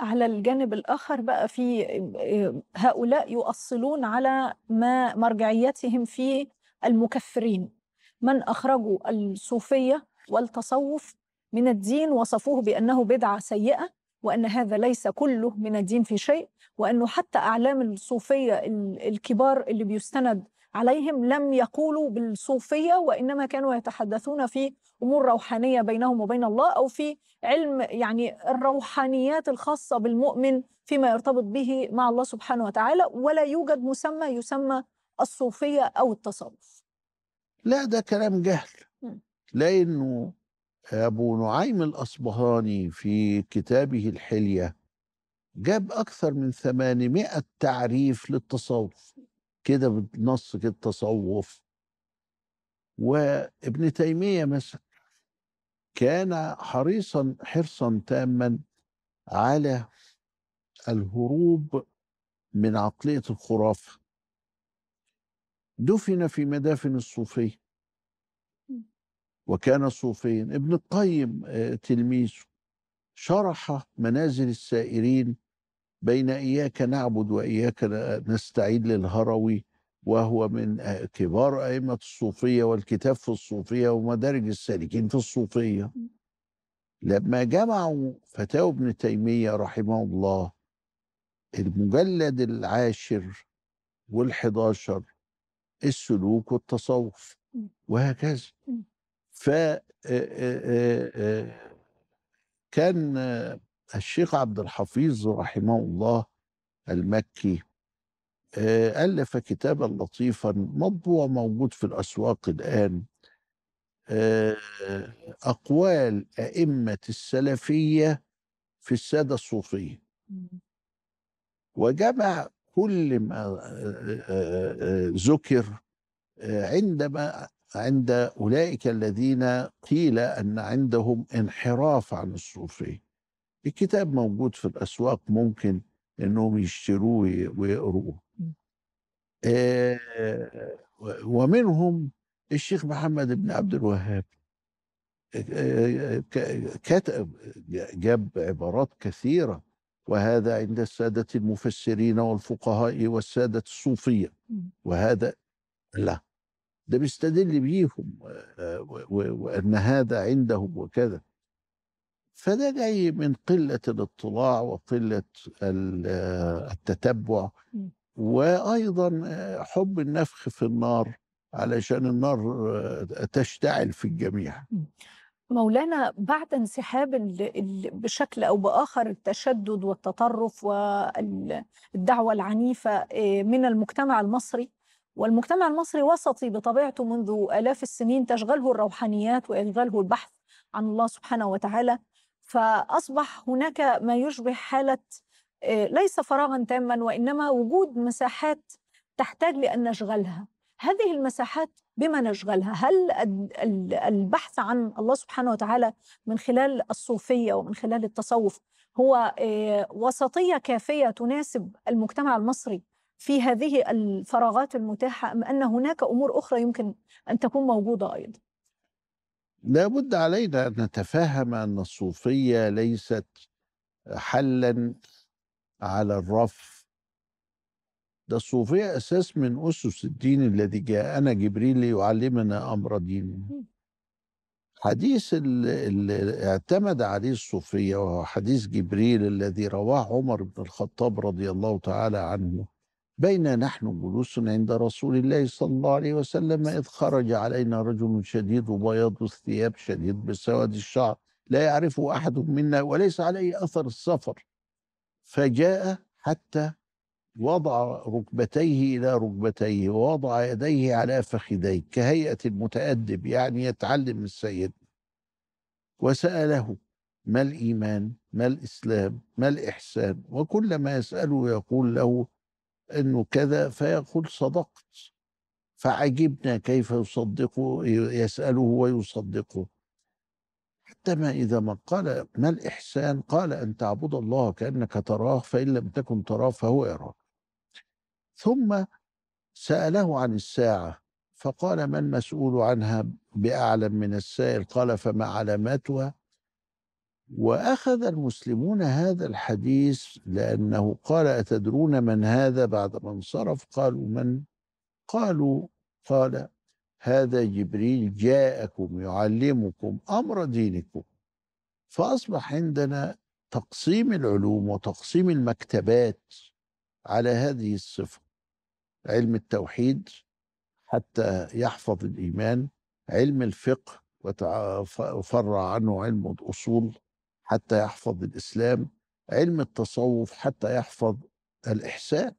على الجانب الآخر بقى في آه، هؤلاء يؤصلون على ما مرجعيتهم في المكفرين من أخرجوا الصوفية والتصوف من الدين وصفوه بأنه بدعة سيئة وأن هذا ليس كله من الدين في شيء وأنه حتى أعلام الصوفية الكبار اللي بيستند عليهم لم يقولوا بالصوفية وإنما كانوا يتحدثون في أمور روحانية بينهم وبين الله أو في علم يعني الروحانيات الخاصة بالمؤمن فيما يرتبط به مع الله سبحانه وتعالى ولا يوجد مسمى يسمى الصوفية أو التصوف لا ده كلام جهل لأنه أبو نعيم الأصبهاني في كتابه الحلية جاب أكثر من 800 تعريف للتصوف كده بنص كده تصوف وابن تيمية مثلا كان حريصا حرصا تاما على الهروب من عقلية الخرافة دفن في مدافن الصوفية وكان صوفيا ابن القيم آه، تلميذه شرح منازل السائرين بين إياك نعبد وإياك نستعين للهروي وهو من كبار أئمة الصوفية والكتاب في الصوفية ومدارج السالكين في الصوفية لما جمعوا فتاوى ابن تيمية رحمه الله المجلد العاشر والحداشر السلوك والتصوف وهكذا ف آه، آه، آه، كان الشيخ عبد الحفيظ رحمه الله المكي آه، ألف كتابا لطيفا مطبوع موجود في الأسواق الآن آه، أقوال أئمة السلفية في السادة الصوفية وجمع كل ما آه، ذكر عندما عند أولئك الذين قيل أن عندهم انحراف عن الصوفية الكتاب موجود في الأسواق ممكن إنهم يشتروه ويقروه آه، ومنهم الشيخ محمد بن عبد الوهاب آه، آه، كتب جاب عبارات كثيرة وهذا عند السادة المفسرين والفقهاء والسادة الصوفية وهذا لا ده بيستدل بيهم وأن هذا عندهم وكذا فده جاي من قلة الاطلاع وقلة آه، التتبع وأيضا آه، حب النفخ في النار علشان النار آه، تشتعل في الجميع مولانا بعد انسحاب بشكل او باخر التشدد والتطرف والدعوه العنيفه من المجتمع المصري والمجتمع المصري وسطي بطبيعته منذ الاف السنين تشغله الروحانيات ويشغله البحث عن الله سبحانه وتعالى فأصبح هناك ما يشبه حالة آه، ليس فراغا تاما وإنما وجود مساحات تحتاج لأن نشغلها هذه المساحات بما نشغلها هل البحث عن الله سبحانه وتعالى من خلال الصوفية ومن خلال التصوف هو آه، وسطية كافية تناسب المجتمع المصري في هذه الفراغات المتاحة أم أن هناك أمور أخرى يمكن أن تكون موجودة أيضاً لا بد علينا أن نتفهم أن الصوفية ليست حلا على الرف ده الصوفية أساس من أسس الدين الذي جاءنا جبريل ليعلمنا أمر دينه حديث اللي اعتمد عليه الصوفية وهو حديث جبريل الذي رواه عمر بن الخطاب رضي الله تعالى عنه بين نحن جلوس عند رسول الله صلى الله عليه وسلم إذ خرج علينا رجل شديد بياض الثياب شديد بسواد الشعر لا يعرفه أحد منا وليس عليه أثر السفر فجاء حتى وضع ركبتيه إلى ركبتيه ووضع يديه على فخذيه كهيئة المتأدب يعني يتعلم السيد وسأله ما الإيمان ما الإسلام ما الإحسان وكل ما يسأله يقول له انه كذا فيقول صدقت فعجبنا كيف يصدقه يساله ويصدقه حتى ما اذا ما قال ما الاحسان قال ان تعبد الله كانك تراه فان لم تكن تراه فهو يراك ثم ساله عن الساعه فقال ما المسؤول عنها باعلم من السائل قال فما علاماتها واخذ المسلمون هذا الحديث لانه قال اتدرون من هذا بعد من انصرف قالوا من قالوا قال هذا جبريل جاءكم يعلمكم امر دينكم فاصبح عندنا تقسيم العلوم وتقسيم المكتبات على هذه الصفه علم التوحيد حتى يحفظ الايمان علم الفقه وفرع عنه علم الاصول حتى يحفظ الاسلام علم التصوف حتى يحفظ الاحسان